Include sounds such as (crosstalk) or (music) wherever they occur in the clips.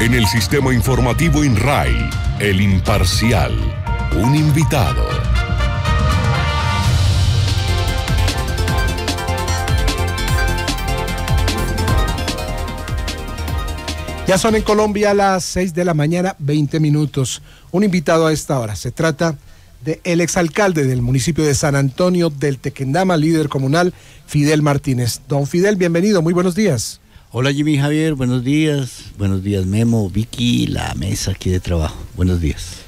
En el sistema informativo INRAI, el imparcial, un invitado. Ya son en Colombia las 6 de la mañana, 20 minutos. Un invitado a esta hora. Se trata del exalcalde del municipio de San Antonio del Tequendama, líder comunal, Fidel Martínez. Don Fidel, bienvenido, muy buenos días. Hola Jimmy Javier, buenos días. Buenos días Memo, Vicky, la mesa aquí de trabajo. Buenos días.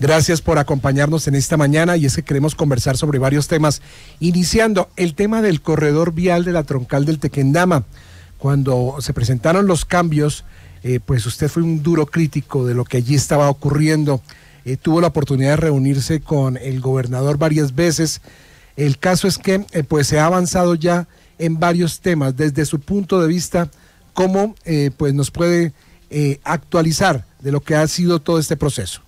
Gracias por acompañarnos en esta mañana y es que queremos conversar sobre varios temas, iniciando el tema del corredor vial de la troncal del Tequendama. Cuando se presentaron los cambios, eh, pues usted fue un duro crítico de lo que allí estaba ocurriendo. Eh, tuvo la oportunidad de reunirse con el gobernador varias veces. El caso es que eh, pues se ha avanzado ya en varios temas desde su punto de vista, cómo eh, pues nos puede eh, actualizar de lo que ha sido todo este proceso.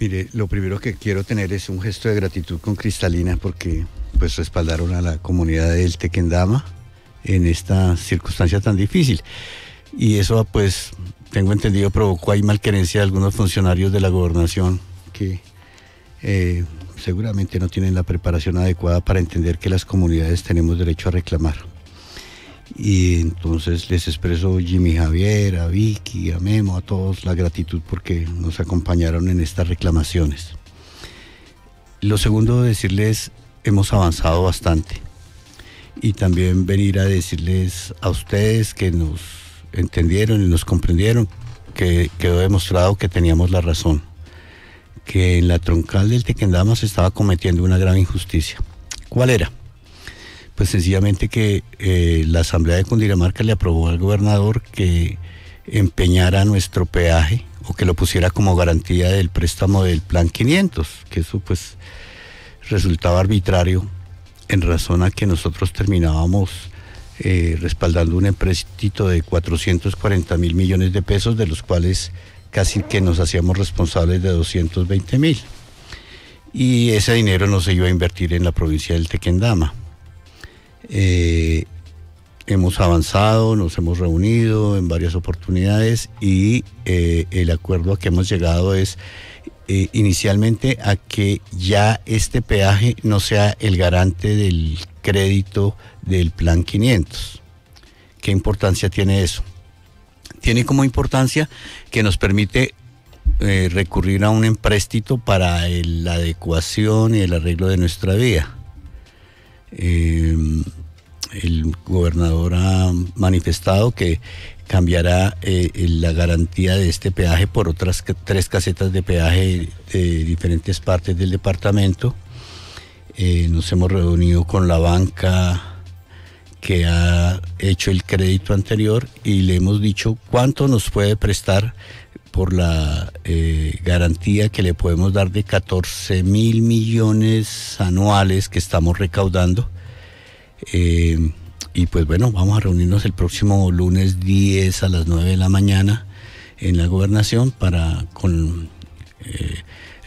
Mire, lo primero que quiero tener es un gesto de gratitud con Cristalina porque pues respaldaron a la comunidad del Tequendama en esta circunstancia tan difícil. Y eso pues, tengo entendido, provocó ahí malquerencia de algunos funcionarios de la gobernación que eh, seguramente no tienen la preparación adecuada para entender que las comunidades tenemos derecho a reclamar. Y entonces les expreso Jimmy Javier, a Vicky, a Memo, a todos la gratitud porque nos acompañaron en estas reclamaciones. Lo segundo decirles, hemos avanzado bastante. Y también venir a decirles a ustedes que nos entendieron y nos comprendieron que quedó demostrado que teníamos la razón que en la troncal del Tequendama se estaba cometiendo una gran injusticia. ¿Cuál era? Pues sencillamente que eh, la Asamblea de Cundinamarca le aprobó al gobernador que empeñara nuestro peaje o que lo pusiera como garantía del préstamo del Plan 500, que eso pues resultaba arbitrario en razón a que nosotros terminábamos eh, respaldando un empréstito de 440 mil millones de pesos, de los cuales casi que nos hacíamos responsables de 220 mil. Y ese dinero no se iba a invertir en la provincia del Tequendama. Eh, hemos avanzado, nos hemos reunido en varias oportunidades y eh, el acuerdo a que hemos llegado es eh, inicialmente a que ya este peaje no sea el garante del crédito del Plan 500. ¿Qué importancia tiene eso? tiene como importancia que nos permite eh, recurrir a un empréstito para la adecuación y el arreglo de nuestra vía. Eh, el gobernador ha manifestado que cambiará eh, la garantía de este peaje por otras tres casetas de peaje de diferentes partes del departamento. nos hemos reunido con la banca que ha hecho el crédito anterior y le hemos dicho cuánto nos puede prestar por la eh, garantía que le podemos dar de 14 mil millones anuales que estamos recaudando. Eh, y pues bueno, vamos a reunirnos el próximo lunes 10 a las 9 de la mañana en la gobernación para con eh,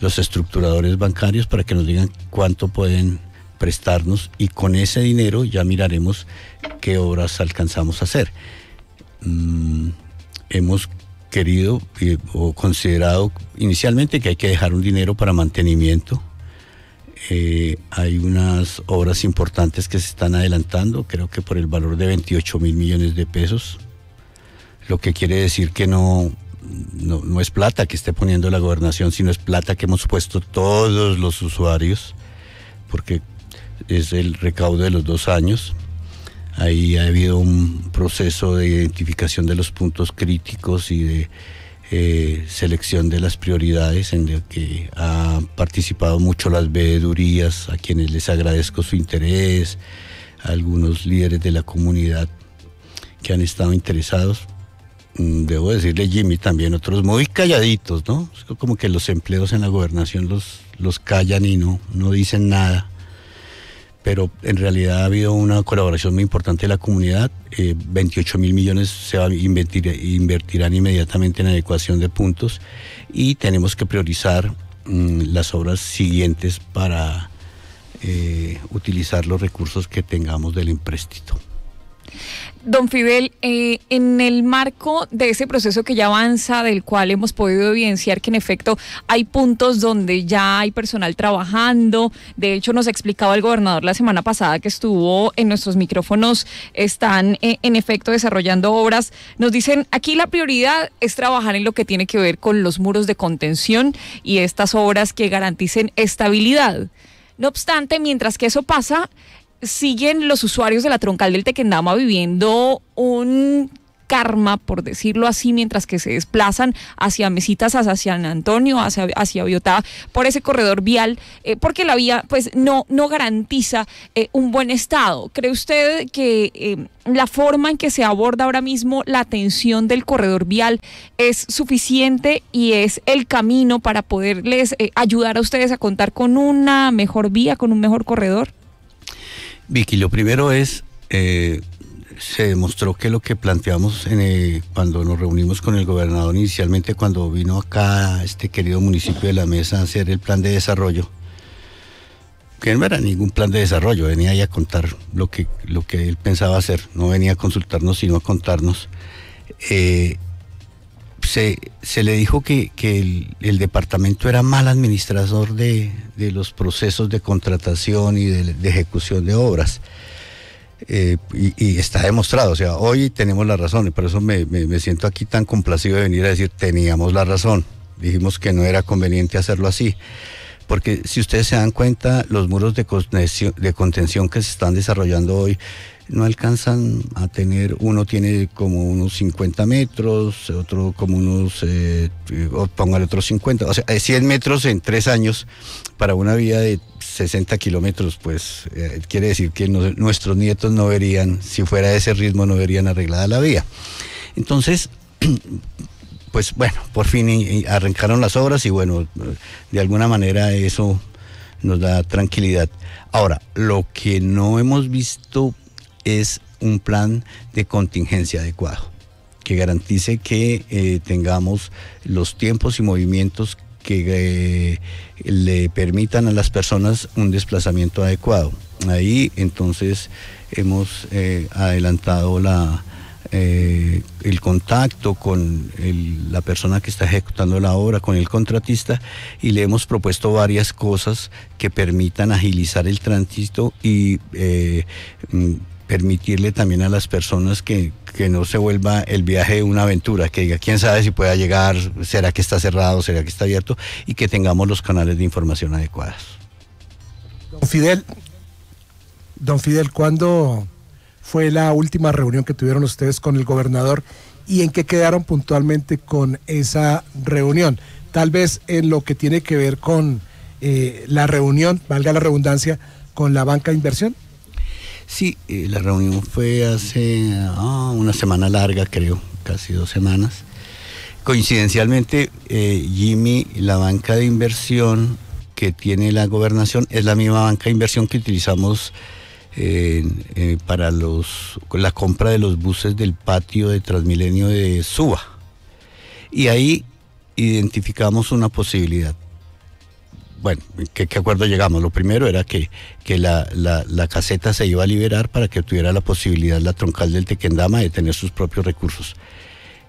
los estructuradores bancarios para que nos digan cuánto pueden prestarnos y con ese dinero ya miraremos qué obras alcanzamos a hacer. Mm, hemos querido o considerado inicialmente que hay que dejar un dinero para mantenimiento. Eh, hay unas obras importantes que se están adelantando, creo que por el valor de 28 mil millones de pesos, lo que quiere decir que no, no, no, es plata que esté poniendo la gobernación, sino es plata que hemos puesto todos los usuarios, porque es el recaudo de los dos años. Ahí ha habido un proceso de identificación de los puntos críticos y de eh, selección de las prioridades en el que han participado mucho las veedurías, a quienes les agradezco su interés, a algunos líderes de la comunidad que han estado interesados. Mm, debo decirle, Jimmy, también otros muy calladitos, ¿no? Como que los empleos en la gobernación los, los callan y no, no dicen nada pero en realidad ha habido una colaboración muy importante de la comunidad. 28 eh, mil millones se invertirán inmediatamente en adecuación de puntos y tenemos que priorizar mm, las obras siguientes para eh, utilizar los recursos que tengamos del empréstito. Don Fidel, eh, en el marco de ese proceso que ya avanza, del cual hemos podido evidenciar que en efecto hay puntos donde ya hay personal trabajando, de hecho nos explicaba el gobernador la semana pasada que estuvo en nuestros micrófonos, están eh, en efecto desarrollando obras, nos dicen aquí la prioridad es trabajar en lo que tiene que ver con los muros de contención y estas obras que garanticen estabilidad. No obstante, mientras que eso pasa, siguen los usuarios de la troncal del Tequendama viviendo un karma, por decirlo así, mientras que se desplazan hacia Mesitas, hacia San Antonio, hacia, hacia por ese corredor vial, eh, porque la vía pues no, no garantiza eh, un buen estado. ¿Cree usted que eh, la forma en que se aborda ahora mismo la atención del corredor vial es suficiente y es el camino para poderles ayudar a ustedes a contar con una mejor vía, con un mejor corredor? Vicky, lo primero es, eh, se demostró que lo que planteamos eh, cuando nos reunimos con el gobernador inicialmente, cuando vino acá este querido municipio de La Mesa a hacer el plan de desarrollo, que no era ningún plan de desarrollo, venía ahí a contar lo que, lo que él pensaba hacer, no venía a consultarnos, sino a contarnos. Eh, se, le dijo que, el, departamento era mal administrador de, los procesos de contratación y de, ejecución de obras. Eh, y, está demostrado, o sea, hoy tenemos la razón y por eso me, siento aquí tan complacido de venir a decir, teníamos la razón, dijimos que no era conveniente hacerlo así porque si ustedes se dan cuenta, los muros de de contención, que se están desarrollando hoy no alcanzan a tener, uno tiene como unos 50 metros, otro como unos, eh, póngale otros 50, o sea, 100 eh, metros en tres años para una vía de 60 kilómetros, pues eh, quiere decir que nuestros nietos no verían, si fuera ese ritmo, no verían arreglada la vía. Entonces, (clears throat) pues bueno, por fin arrancaron las obras y bueno, de alguna manera eso nos da tranquilidad. Ahora, lo que no hemos visto es un plan de contingencia adecuado que garantice que eh, tengamos los tiempos y movimientos que eh, le permitan a las personas un desplazamiento adecuado. Ahí entonces hemos eh, adelantado la, el contacto con la persona que está ejecutando la obra, con el contratista, y le hemos propuesto varias cosas que permitan agilizar el tránsito y mm, permitirle también a las personas que, no se vuelva el viaje una aventura, que diga, quién sabe si pueda llegar, será que está cerrado, será que está abierto, y que tengamos los canales de información adecuados. Don Fidel, don Fidel, ¿cuándo fue la última reunión que tuvieron ustedes con el gobernador y en qué quedaron puntualmente con esa reunión? Tal vez en lo que tiene que ver con eh, la reunión, valga la redundancia, con la banca de inversión. Sí, eh, la reunión fue hace ah, una semana larga, creo, casi dos semanas. Coincidencialmente, eh, Jimmy, la banca de inversión que tiene la gobernación es la misma banca de inversión que utilizamos eh, para los, la compra de los buses del patio de Transmilenio de Suba. Y ahí identificamos una posibilidad bueno, ¿qué, ¿qué, acuerdo llegamos? Lo primero era que, que la, caseta se iba a liberar para que tuviera la posibilidad la troncal del Tequendama de tener sus propios recursos.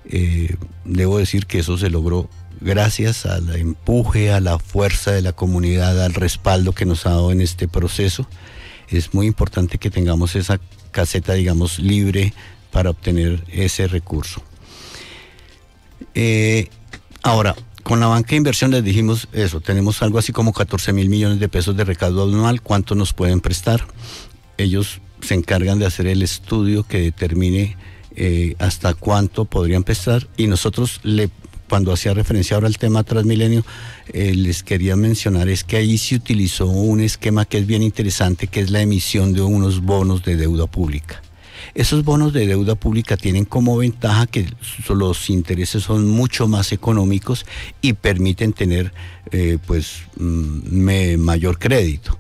Eh, debo decir que eso se logró gracias al empuje, a la fuerza de la comunidad, al respaldo que nos ha dado en este proceso. Es muy importante que tengamos esa caseta, digamos, libre para obtener ese recurso. Eh, ahora, con la banca de inversión les dijimos eso, tenemos algo así como 14 mil millones de pesos de recaudo anual, ¿cuánto nos pueden prestar? Ellos se encargan de hacer el estudio que determine eh, hasta cuánto podrían prestar y nosotros le cuando hacía referencia ahora al tema Transmilenio, eh, les quería mencionar es que ahí se utilizó un esquema que es bien interesante, que es la emisión de unos bonos de deuda pública. Esos bonos de deuda pública tienen como ventaja que los intereses son mucho más económicos y permiten tener eh, pues mm, mayor crédito.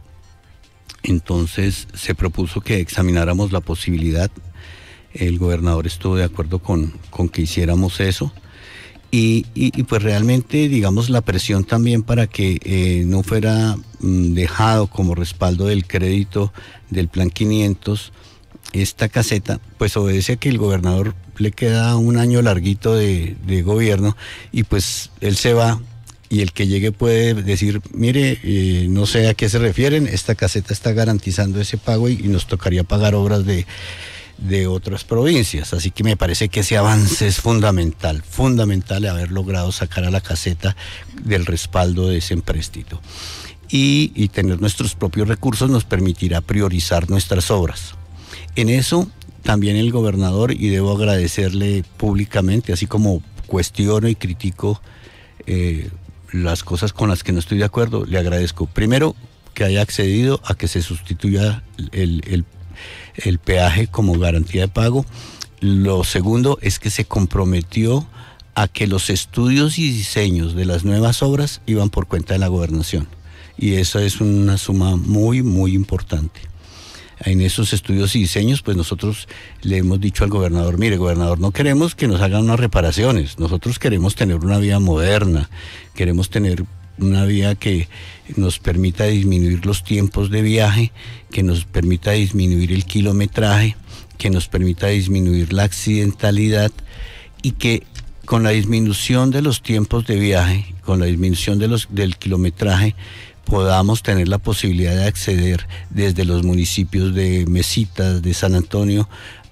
Entonces se propuso que examináramos la posibilidad, el gobernador estuvo de acuerdo con, que hiciéramos eso. Y, pues realmente digamos la presión también para que eh, no fuera mm, dejado como respaldo del crédito del plan 500 esta caseta, pues obedece a que el gobernador le queda un año larguito de, gobierno y pues él se va y el que llegue puede decir, mire, eh, no sé a qué se refieren, esta caseta está garantizando ese pago y, nos tocaría pagar obras de, otras provincias. Así que me parece que ese avance es fundamental, fundamental haber logrado sacar a la caseta del respaldo de ese empréstito. y tener nuestros propios recursos nos permitirá priorizar nuestras obras. En eso también el gobernador, y debo agradecerle públicamente, así como cuestiono y critico eh, las cosas con las que no estoy de acuerdo, le agradezco. Primero, que haya accedido a que se sustituya el peaje como garantía de pago. Lo segundo es que se comprometió a que los estudios y diseños de las nuevas obras iban por cuenta de la gobernación. Y eso es una suma muy, muy importante en esos estudios y diseños, pues nosotros le hemos dicho al gobernador, mire, gobernador, no queremos que nos hagan unas reparaciones, nosotros queremos tener una vía moderna, queremos tener una vía que nos permita disminuir los tiempos de viaje, que nos permita disminuir el kilometraje, que nos permita disminuir la accidentalidad y que con la disminución de los tiempos de viaje, con la disminución de los, del kilometraje, podamos tener la posibilidad de acceder desde los municipios de Mesitas, de San Antonio,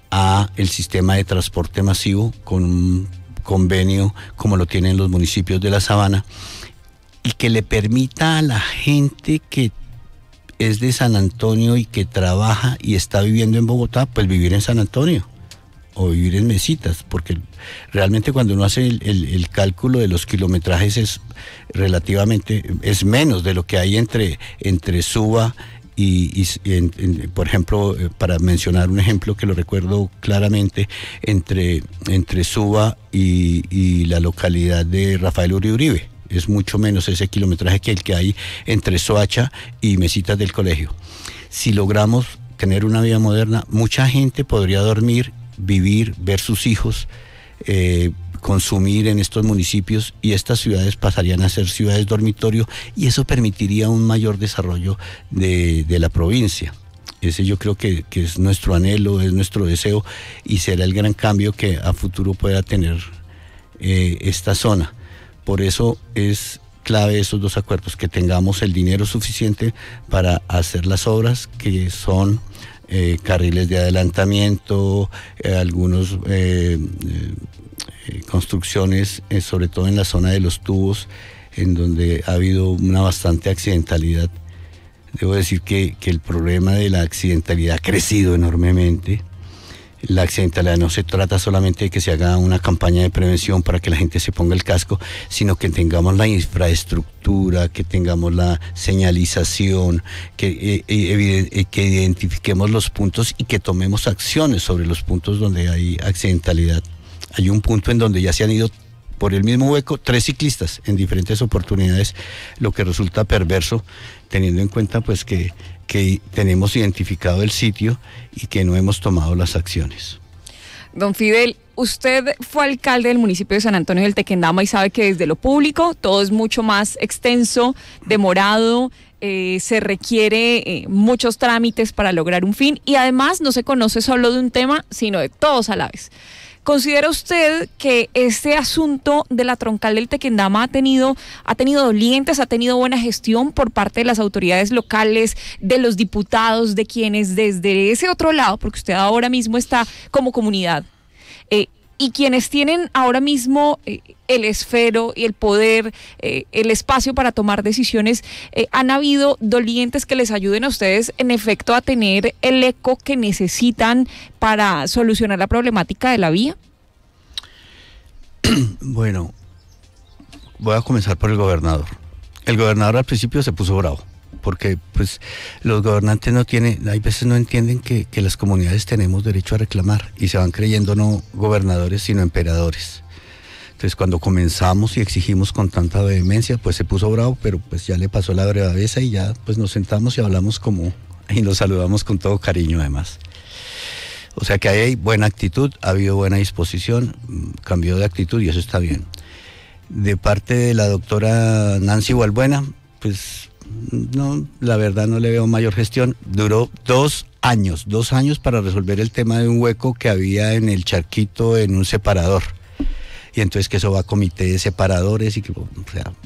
a el sistema de transporte masivo con un convenio como lo tienen los municipios de la Sabana y que le permita a la gente que es de San Antonio y que trabaja y está viviendo en Bogotá, pues vivir en San Antonio o vivir en mesitas, porque realmente cuando uno hace el, cálculo de los kilometrajes es relativamente, es menos de lo que hay entre, entre Suba y, por ejemplo, eh, para mencionar un ejemplo que lo recuerdo claramente, entre, entre Suba y, la localidad de Rafael Uri Uribe. Es mucho menos ese kilometraje que el que hay entre Soacha y Mesitas del Colegio. Si logramos tener una vida moderna, mucha gente podría dormir vivir, ver sus hijos, eh, consumir en estos municipios y estas ciudades pasarían a ser ciudades dormitorio y eso permitiría un mayor desarrollo de, la provincia. Ese yo creo que, es nuestro anhelo, es nuestro deseo y será el gran cambio que a futuro pueda tener eh, esta zona. Por eso es clave esos dos acuerdos, que tengamos el dinero suficiente para hacer las obras que son eh, carriles de adelantamiento, eh, algunas eh, construcciones, sobre todo en la zona de los tubos, en donde ha habido una bastante accidentalidad. Debo decir que el problema de la accidentalidad ha crecido enormemente la accidentalidad no se trata solamente de que se haga una campaña de prevención para que la gente se ponga el casco, sino que tengamos la infraestructura, que tengamos la señalización, eh, eh, eh, que, identifiquemos los puntos y que tomemos acciones sobre los puntos donde hay accidentalidad. Hay un punto en donde ya se han ido por el mismo hueco tres ciclistas en diferentes oportunidades, lo que resulta perverso teniendo en cuenta pues que que tenemos identificado el sitio y que no hemos tomado las acciones. Don Fidel, usted fue alcalde del municipio de San Antonio del Tequendama y sabe que desde lo público todo es mucho más extenso, demorado, eh, se requiere eh, muchos trámites para lograr un fin y además no se conoce solo de un tema, sino de todos a la vez. ¿Considera usted que este asunto de la troncal del Tequendama ha tenido, ha tenido dolientes, ha tenido buena gestión por parte de las autoridades locales, de los diputados, de quienes desde ese otro lado, porque usted ahora mismo está como comunidad, eh, y quienes tienen ahora mismo eh, el esfero y el poder, eh, el espacio para tomar decisiones, eh, han habido dolientes que les ayuden a ustedes en efecto a tener el eco que necesitan para solucionar la problemática de la vía? (clears throat) Bueno, voy a comenzar por el gobernador. El gobernador al principio se puso bravo porque pues los gobernantes no tienen, hay veces no entienden que, las comunidades tenemos derecho a reclamar y se van creyendo no gobernadores sino emperadores. Entonces cuando comenzamos y exigimos con tanta vehemencia, pues se puso bravo, pero pues ya le pasó la brevadeza y ya pues nos sentamos y hablamos como y nos saludamos con todo cariño además. O sea que hay buena actitud, ha habido buena disposición, mm, cambió de actitud y eso está bien. De parte de la doctora Nancy Valbuena, pues no, la verdad no le veo mayor gestión. Duró dos años, dos años para resolver el tema de un hueco que había en el charquito en un separador. Y entonces que eso va a comité de separadores y que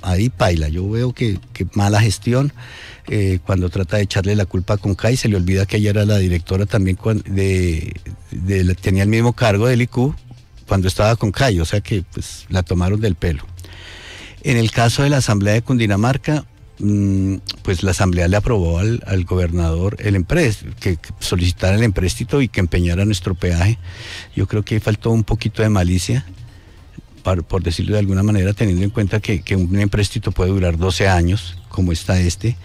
ahí paila. Yo veo que, mala gestión eh, cuando trata de echarle la culpa a Concay. Se le olvida que ella era la directora también tenía el mismo cargo del IQ cuando estaba con Concay. O sea que pues, la tomaron del pelo. En el caso de la Asamblea de Cundinamarca, Mm, pues la asamblea le aprobó al, gobernador el empréstito, que solicitara el empréstito y que empeñara nuestro peaje. Yo creo que faltó un poquito de malicia, por, decirlo de alguna manera, teniendo en cuenta que, un empréstito puede durar 12 años, como está este,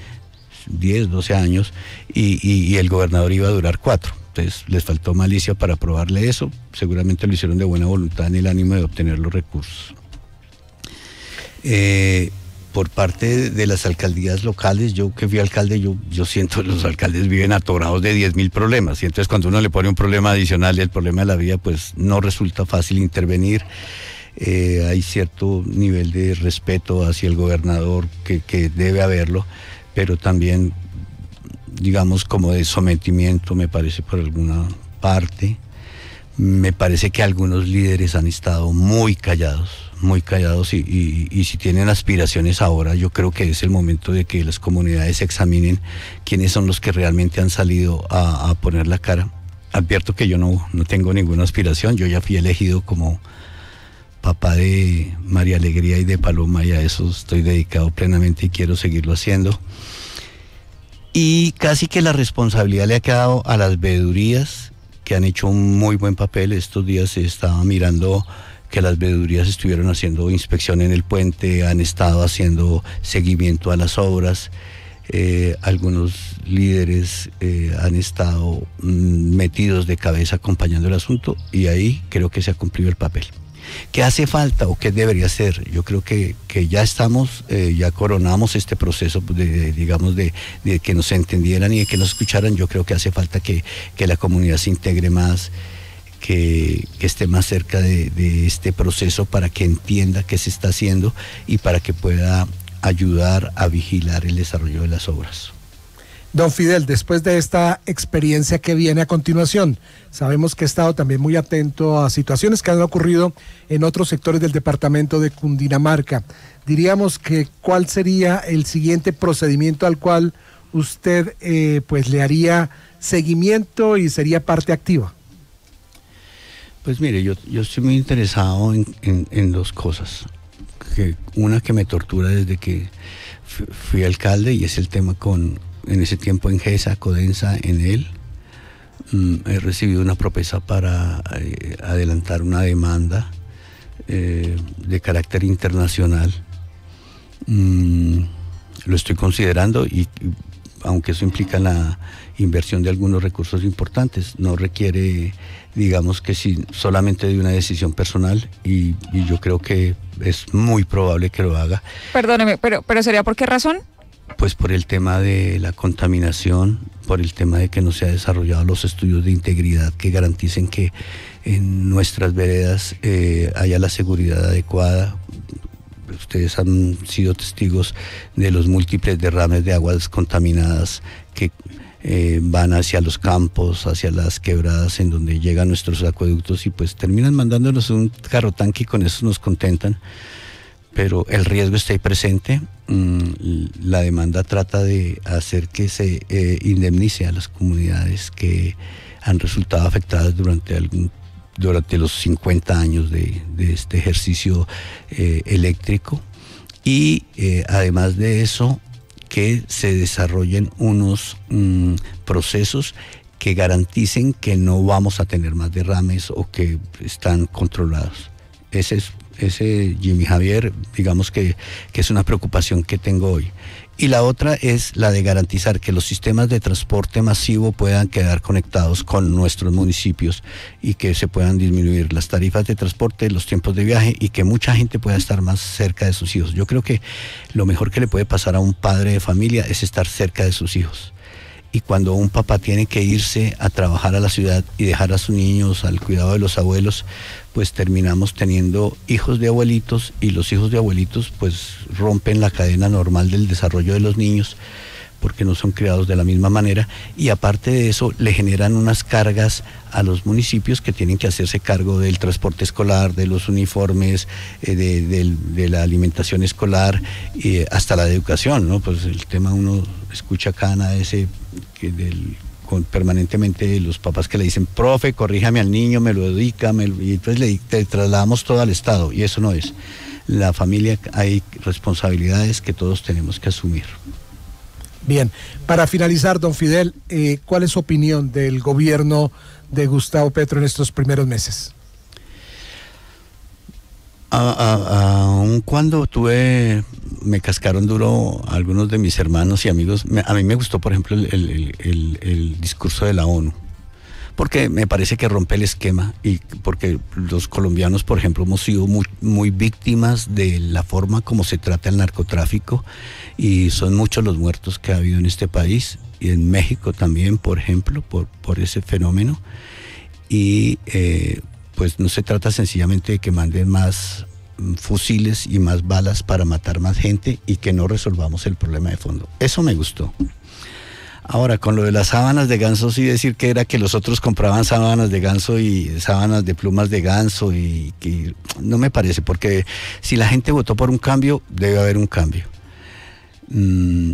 10, 12 años, y, el gobernador iba a durar 4. Entonces les faltó malicia para aprobarle eso. Seguramente lo hicieron de buena voluntad en el ánimo de obtener los recursos. Eh, por parte de las alcaldías locales, yo que fui alcalde, yo, yo siento los alcaldes viven atorados de 10.000 mil problemas. Y entonces cuando uno le pone un problema adicional y el problema de la vía, pues no resulta fácil intervenir. Eh, hay cierto nivel de respeto hacia el gobernador que debe haberlo, pero también, digamos, como de sometimiento, me parece, por alguna parte me parece que algunos líderes han estado muy callados, muy callados y, si tienen aspiraciones ahora, yo creo que es el momento de que las comunidades examinen quiénes son los que realmente han salido a, poner la cara. Advierto que yo no, no tengo ninguna aspiración, yo ya fui elegido como papá de María Alegría y de Paloma y a eso estoy dedicado plenamente y quiero seguirlo haciendo. Y casi que la responsabilidad le ha quedado a las veedurías, han hecho un muy buen papel. Estos días se estaba mirando que las veedurías estuvieron haciendo inspección en el puente, han estado haciendo seguimiento a las obras. Eh, algunos líderes eh, han estado mm, metidos de cabeza acompañando el asunto y ahí creo que se ha cumplido el papel. ¿Qué hace falta o qué debería ser? Yo creo que, ya estamos, eh, ya coronamos este proceso, de, digamos, de, que nos entendieran y que nos escucharan. Yo creo que hace falta que, la comunidad se integre más. Que, esté más cerca de, este proceso para que entienda qué se está haciendo y para que pueda ayudar a vigilar el desarrollo de las obras. Don Fidel, después de esta experiencia que viene a continuación, sabemos que ha estado también muy atento a situaciones que han ocurrido en otros sectores del departamento de Cundinamarca. Diríamos que cuál sería el siguiente procedimiento al cual usted eh, pues le haría seguimiento y sería parte activa. Pues mire, yo, estoy muy interesado en, en dos cosas. Que una que me tortura desde que fui alcalde y es el tema con, en ese tiempo en GESA, Codensa, en él. Mm, he recibido una propuesta para eh, adelantar una demanda eh, de carácter internacional. Mm, lo estoy considerando y, aunque eso implica la inversión de algunos recursos importantes, no requiere, digamos que si, solamente de una decisión personal y, y yo creo que es muy probable que lo haga. Perdóneme, pero, pero ¿sería por qué razón? pues por el tema de la contaminación, por el tema de que no se han desarrollado los estudios de integridad que garanticen que en nuestras veredas eh, haya la seguridad adecuada. Ustedes han sido testigos de los múltiples derrames de aguas contaminadas que eh, van hacia los campos, hacia las quebradas en donde llegan nuestros acueductos y pues terminan mandándonos un carro tanque y con eso nos contentan. Pero el riesgo está ahí presente Mm, la demanda trata de hacer que se eh, indemnice a las comunidades que han resultado afectadas durante durante los 50 años de, este ejercicio eh, eléctrico y eh, además de eso que se desarrollen unos mm, procesos que garanticen que no vamos a tener más derrames o que están controlados. Ese es ese Jimmy Javier, digamos que, es una preocupación que tengo hoy. Y la otra es la de garantizar que los sistemas de transporte masivo puedan quedar conectados con nuestros municipios y que se puedan disminuir las tarifas de transporte, los tiempos de viaje y que mucha gente pueda estar más cerca de sus hijos. Yo creo que lo mejor que le puede pasar a un padre de familia es estar cerca de sus hijos y cuando un papá tiene que irse a trabajar a la ciudad y dejar a sus niños al cuidado de los abuelos, pues terminamos teniendo hijos de abuelitos y los hijos de abuelitos pues rompen la cadena normal del desarrollo de los niños porque no son criados de la misma manera y aparte de eso le generan unas cargas a los municipios que tienen que hacerse cargo del transporte escolar, de los uniformes, eh, de, la alimentación escolar, y hasta la educación, ¿no? Pues el tema uno escucha Cana, ese que del, permanentemente los papás que le dicen, profe, corríjame al niño, me lo dedica, y entonces le, trasladamos todo al Estado, y eso no es. La familia hay responsabilidades que todos tenemos que asumir. Bien, para finalizar, don Fidel, eh, ¿cuál es su opinión del gobierno de Gustavo Petro en estos primeros meses? Aún cuando tuve me cascaron duro algunos de mis hermanos y amigos. a mí me gustó, por ejemplo, el, discurso de la ONU, porque me parece que rompe el esquema y porque los colombianos, por ejemplo, hemos sido muy, víctimas de la forma como se trata el narcotráfico y son muchos los muertos que ha habido en este país y en México también, por ejemplo, por, por ese fenómeno. Y eh, pues no se trata sencillamente de que manden más fusiles y más balas para matar más gente y que no resolvamos el problema de fondo. Eso me gustó. Ahora, con lo de las sábanas de ganso, y decir que era que los otros compraban sábanas de ganso y sábanas de plumas de ganso y que no me parece, porque si la gente votó por un cambio, debe haber un cambio. Mm,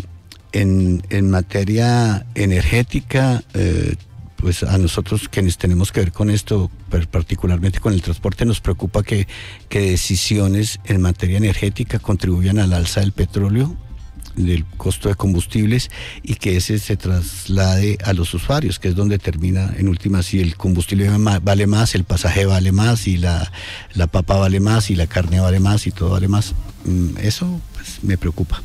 en, en, materia energética, eh, pues a nosotros quienes tenemos que ver con esto, particularmente con el transporte, nos preocupa que, decisiones en materia energética contribuyan al alza del petróleo del costo de combustibles y que ese se traslade a los usuarios, que es donde termina en última si el combustible vale más, el pasaje vale más y la, papa vale más y la carne vale más y todo vale más. Mm, eso pues, me preocupa.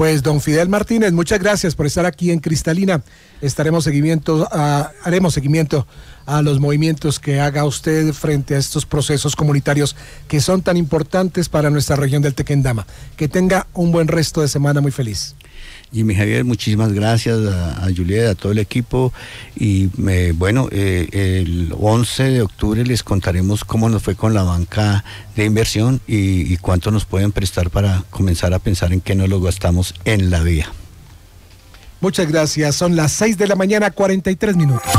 Pues don Fidel Martínez, muchas gracias por estar aquí en Cristalina. Estaremos seguimiento, haremos seguimiento a los movimientos que haga usted frente a estos procesos comunitarios que son tan importantes para nuestra región del Tequendama. Que tenga un buen resto de semana muy feliz. Jimmy Javier, muchísimas gracias a, a Juliet, a todo el equipo. Y eh, bueno, eh, el 11 de octubre les contaremos cómo nos fue con la banca de inversión y, y cuánto nos pueden prestar para comenzar a pensar en qué no lo gastamos en la vía. Muchas gracias. Son las 6 de la mañana, 43 minutos.